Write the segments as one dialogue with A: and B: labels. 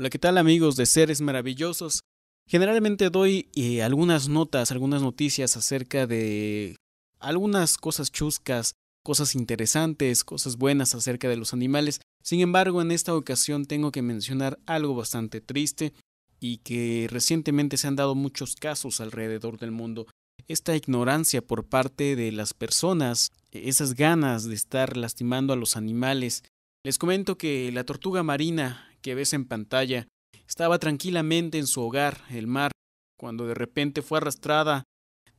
A: Hola, ¿qué tal amigos de Seres Maravillosos? Generalmente doy eh, algunas notas, algunas noticias acerca de algunas cosas chuscas, cosas interesantes, cosas buenas acerca de los animales. Sin embargo, en esta ocasión tengo que mencionar algo bastante triste y que recientemente se han dado muchos casos alrededor del mundo. Esta ignorancia por parte de las personas, esas ganas de estar lastimando a los animales. Les comento que la tortuga marina que ves en pantalla. Estaba tranquilamente en su hogar, el mar, cuando de repente fue arrastrada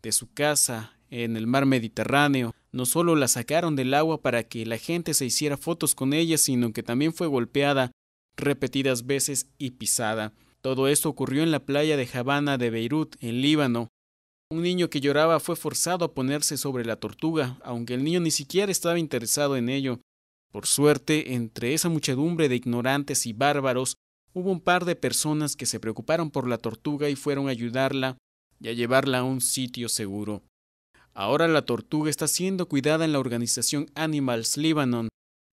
A: de su casa en el mar Mediterráneo. No solo la sacaron del agua para que la gente se hiciera fotos con ella, sino que también fue golpeada repetidas veces y pisada. Todo esto ocurrió en la playa de Habana de Beirut, en Líbano. Un niño que lloraba fue forzado a ponerse sobre la tortuga, aunque el niño ni siquiera estaba interesado en ello. Por suerte, entre esa muchedumbre de ignorantes y bárbaros, hubo un par de personas que se preocuparon por la tortuga y fueron a ayudarla y a llevarla a un sitio seguro. Ahora la tortuga está siendo cuidada en la organización Animals Lebanon.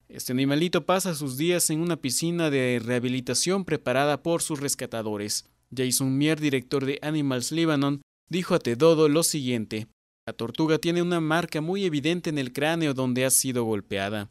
A: Este animalito pasa sus días en una piscina de rehabilitación preparada por sus rescatadores. Jason Mier, director de Animals Lebanon, dijo a Tedodo lo siguiente. La tortuga tiene una marca muy evidente en el cráneo donde ha sido golpeada.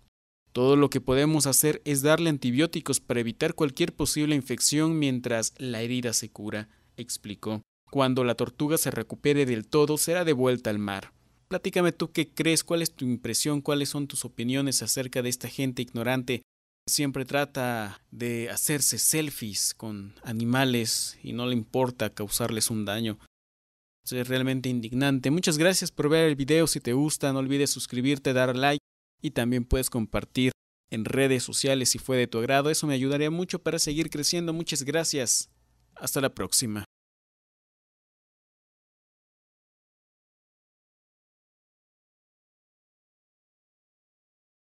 A: Todo lo que podemos hacer es darle antibióticos para evitar cualquier posible infección mientras la herida se cura, explicó. Cuando la tortuga se recupere del todo, será devuelta al mar. Platícame tú qué crees, cuál es tu impresión, cuáles son tus opiniones acerca de esta gente ignorante que siempre trata de hacerse selfies con animales y no le importa causarles un daño. Es realmente indignante. Muchas gracias por ver el video. Si te gusta, no olvides suscribirte, dar like y también puedes compartir en redes sociales si fue de tu agrado. Eso me ayudaría mucho para seguir creciendo. Muchas gracias. Hasta la próxima.